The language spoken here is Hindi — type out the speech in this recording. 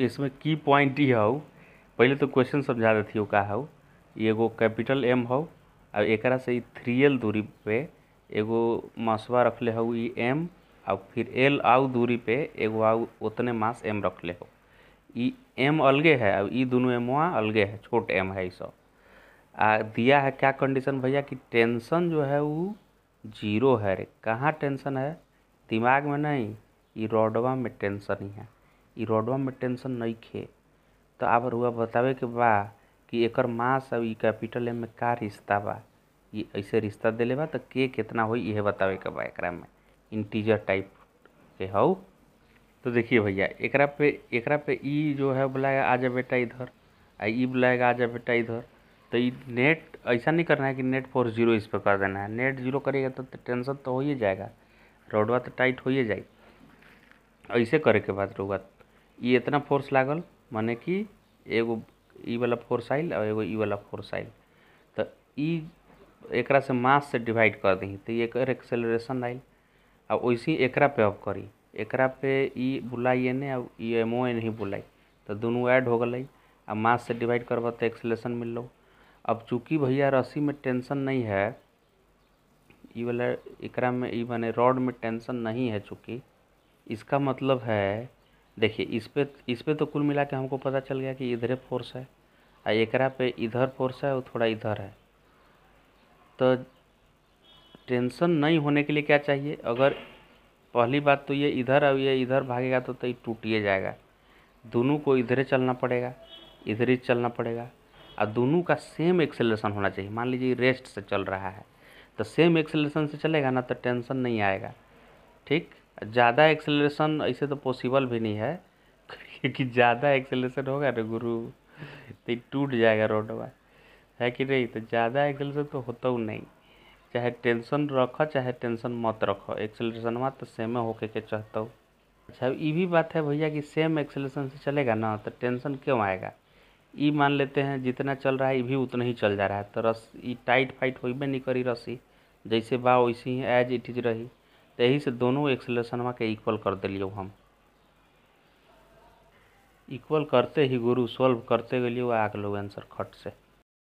इसमें की पॉइंट ही हो पहले तो क्वेश्चन समझा देती हूँ का एगो कैपिटल एम हौ और एक से एल दूरी पे एगो मासवा रखले ले हो एम और फिर एल आउ दूरी पे एगो आउ उतने मास एम रखले हो एम अलगे है और ई दोनों एम वहाँ अलगे है छोट एम है इस आ दिया है क्या कंडीशन भैया कि टेंशन जो है वो जीरो है रे कहाँ टेंशन है दिमाग में नहीं ये में टेंशन ही है इ में टेंशन नइखे त तो अब रउआ बतावे के बा कि एकर मास और इ कैपिटल एम में का रिश्ता बा इ ऐसे रिश्ता देले बा त तो के केतना होई इहे बतावे के बा एकरा में इंटीजर टाइप के हौ तो देखिए भैया एकरा पे एकरा पे ई जो है बुलाएगा जा बेटा इधर आ ई बुलाएगा जा बेटा इधर तो ये नेट ऐसा नहीं करना है कि नेट फोर जीरो इस पर कर देना है नेट जीरो करेगा तो, तो टेंशन तो हो ही जाएगा रोडवा तो टाइट हो ही जाए ऐसे करे के बाद रोगा ये इतना फोर्स लागल माने कि एगो ई वाला फोर्स आइल और एगो ई वाला फोर्स आइल तो ई से मास से डिवाइड कर दी तो एक एक्सेलरेशन आइल और वैसे ही एकरा पे अब करी एक पे ई बुलाई एने और ई एम ओ एन ही बुलाई तो दोनों ऐड हो गल आ मास से डिवाइड करब तो एक्सेलरेशन मिल लो अब चूँकि भैया रस्सी में टेंशन नहीं है ई वाला एक में ई माने रॉड में टेंशन नहीं है चूँकि इसका मतलब है देखिए इस पर इस पर तो कुल मिला के हमको पता चल गया कि इधर फोर्स है आ एकरा पे इधर फोर्स है और थोड़ा इधर है तो टेंशन नहीं होने के लिए क्या चाहिए अगर पहली बात तो ये इधर और ये इधर भागेगा तो तो टूटिए जाएगा दोनों को इधर चलना पड़ेगा इधर ही चलना पड़ेगा और दोनों का सेम एक्सेलेशन होना चाहिए मान लीजिए रेस्ट से चल रहा है तो सेम एक्सेलेशन से चलेगा ना तो टेंशन नहीं आएगा ठीक ज़्यादा एक्सेलरेशन ऐसे तो पॉसिबल भी नहीं है क्योंकि ज़्यादा एक्सेलरेशन होगा ना तो गुरु तो टूट जाएगा रोडवा है कि नहीं तो ज़्यादा एक्सेलरेशन तो होता ही नहीं चाहे टेंशन रखो चाहे टेंशन मत रखो एक्सेलरेशन मत तो सेम होके के चाहता हूँ अच्छा ये भी बात है भैया कि सेम एक्सेलरेशन से चलेगा ना तो टेंशन क्यों आएगा ये मान लेते हैं जितना चल रहा है ये भी उतना ही चल जा रहा है तो रस ये टाइट फाइट होबे नहीं करी रस्सी जैसे बा वैसे ही एज इट इज रही तो यही से दोनों एक्सलेशन के इक्वल कर दिलियो हम इक्वल करते ही गुरु सॉल्व करते गलियो आ गलो आंसर खट से